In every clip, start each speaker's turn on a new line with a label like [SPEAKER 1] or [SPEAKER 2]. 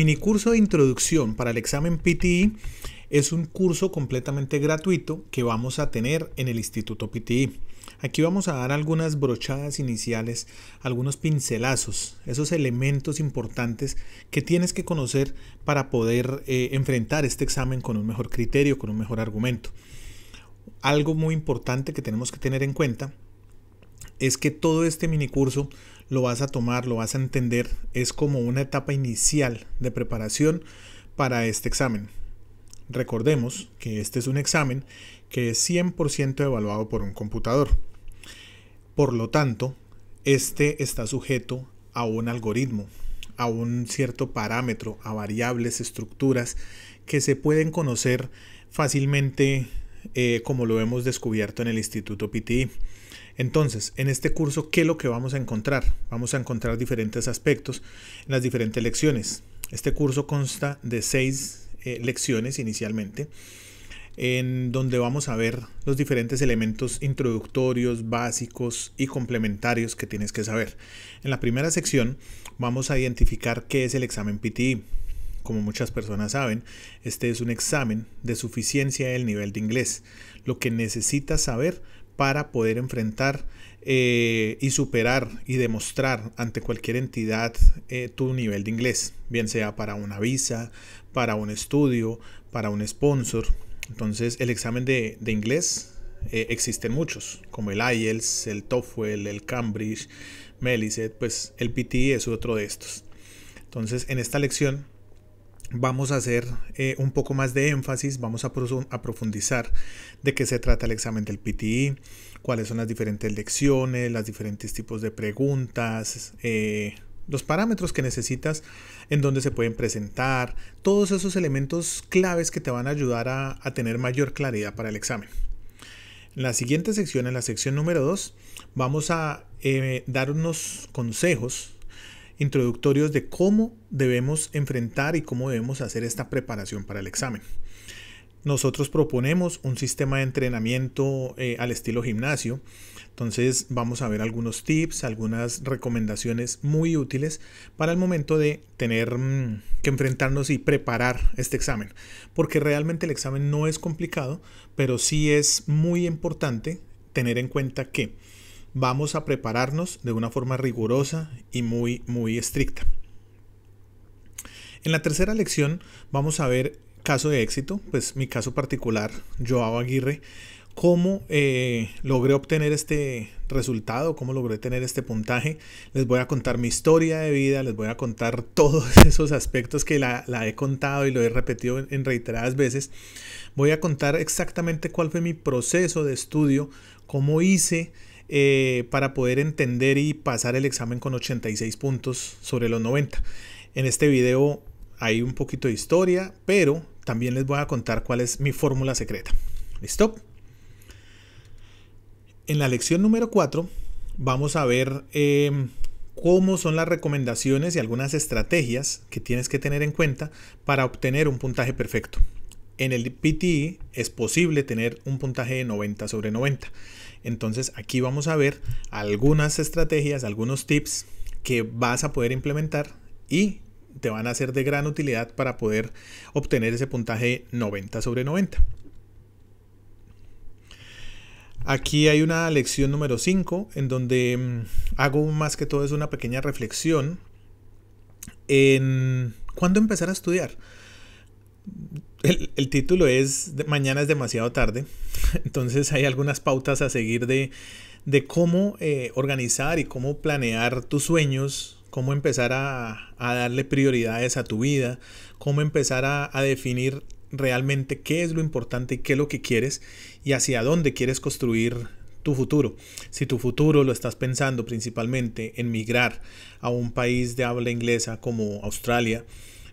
[SPEAKER 1] Mini curso de introducción para el examen PTI e es un curso completamente gratuito que vamos a tener en el Instituto PTI. E. Aquí vamos a dar algunas brochadas iniciales, algunos pincelazos, esos elementos importantes que tienes que conocer para poder eh, enfrentar este examen con un mejor criterio, con un mejor argumento. Algo muy importante que tenemos que tener en cuenta es que todo este mini curso lo vas a tomar, lo vas a entender, es como una etapa inicial de preparación para este examen. Recordemos que este es un examen que es 100% evaluado por un computador. Por lo tanto, este está sujeto a un algoritmo, a un cierto parámetro, a variables, estructuras que se pueden conocer fácilmente eh, como lo hemos descubierto en el Instituto PTI. Entonces, en este curso, ¿qué es lo que vamos a encontrar? Vamos a encontrar diferentes aspectos en las diferentes lecciones. Este curso consta de seis eh, lecciones inicialmente, en donde vamos a ver los diferentes elementos introductorios, básicos y complementarios que tienes que saber. En la primera sección vamos a identificar qué es el examen PTI, como muchas personas saben, este es un examen de suficiencia del nivel de inglés, lo que necesitas saber para poder enfrentar eh, y superar y demostrar ante cualquier entidad eh, tu nivel de inglés, bien sea para una visa, para un estudio, para un sponsor. Entonces el examen de, inglés eh, existen muchos, como el IELTS, el TOEFL, el Cambridge, Melicet, pues el PT e es otro de estos. Entonces en esta lección vamos a hacer eh, un poco más de énfasis, vamos a, profundizar de qué se trata el examen del PTI, cuáles son las diferentes lecciones, los diferentes tipos de preguntas, eh, los parámetros que necesitas, en dónde se pueden presentar, todos esos elementos claves que te van a ayudar a, tener mayor claridad para el examen. En la siguiente sección, en la sección número 2, vamos a eh, dar unos consejos introductorios de cómo debemos enfrentar y cómo debemos hacer esta preparación para el examen. Nosotros proponemos un sistema de entrenamiento eh, al estilo gimnasio. Entonces vamos a ver algunos tips, algunas recomendaciones muy útiles para el momento de tener mm, que enfrentarnos y preparar este examen. Porque realmente el examen no es complicado, pero sí es muy importante tener en cuenta que vamos a prepararnos de una forma rigurosa y muy, muy estricta. En la tercera lección vamos a ver caso de éxito, pues mi caso particular, Joao Aguirre, cómo eh, logré obtener este resultado, cómo logré tener este puntaje. Les voy a contar mi historia de vida, les voy a contar todos esos aspectos que la, he contado y lo he repetido en reiteradas veces. Voy a contar exactamente cuál fue mi proceso de estudio, cómo hice eh, para poder entender y pasar el examen con 86 puntos sobre los 90. En este video hay un poquito de historia, pero también les voy a contar cuál es mi fórmula secreta. ¿Listo? En la lección número 4 vamos a ver em, cómo son las recomendaciones y algunas estrategias que tienes que tener en cuenta para obtener un puntaje perfecto. En el PTE es posible tener un puntaje de 90 sobre 90, entonces aquí vamos a ver algunas estrategias, algunos tips que vas a poder implementar y te van a ser de gran utilidad para poder obtener ese puntaje 90 sobre 90. Aquí hay una lección número 5 en donde mm, hago más que todo es una pequeña reflexión en cuándo empezar a estudiar el, título es Mañana es demasiado tarde. Entonces hay algunas pautas a seguir de, cómo eh, organizar y cómo planear tus sueños, cómo empezar a, darle prioridades a tu vida, cómo empezar a, a, definir realmente qué es lo importante y qué es lo que quieres y hacia dónde quieres construir tu futuro. Si tu futuro lo estás pensando principalmente en migrar a un país de habla inglesa como Australia,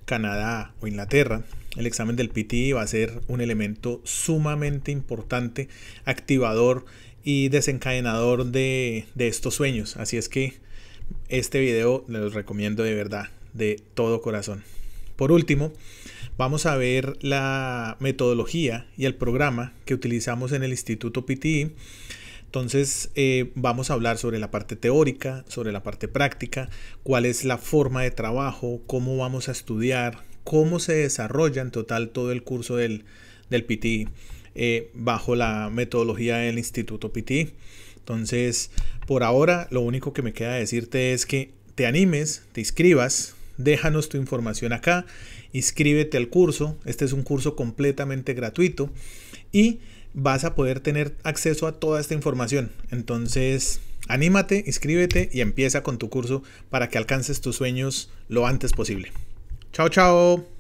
[SPEAKER 1] Canadá o Inglaterra, el examen del PTI va a ser un elemento sumamente importante, activador y desencadenador de, estos sueños. Así es que este video les recomiendo de verdad, de todo corazón. Por último, vamos a ver la metodología y el programa que utilizamos en el Instituto PTI entonces eh, vamos a hablar sobre la parte teórica, sobre la parte práctica, cuál es la forma de trabajo, cómo vamos a estudiar, cómo se desarrolla en total todo el curso del, del PTI eh, bajo la metodología del Instituto PTI. Entonces, por ahora, lo único que me queda decirte es que te animes, te inscribas, déjanos tu información acá, inscríbete al curso. Este es un curso completamente gratuito y vas a poder tener acceso a toda esta información. Entonces, anímate, inscríbete y empieza con tu curso para que alcances tus sueños lo antes posible. Chao, chao.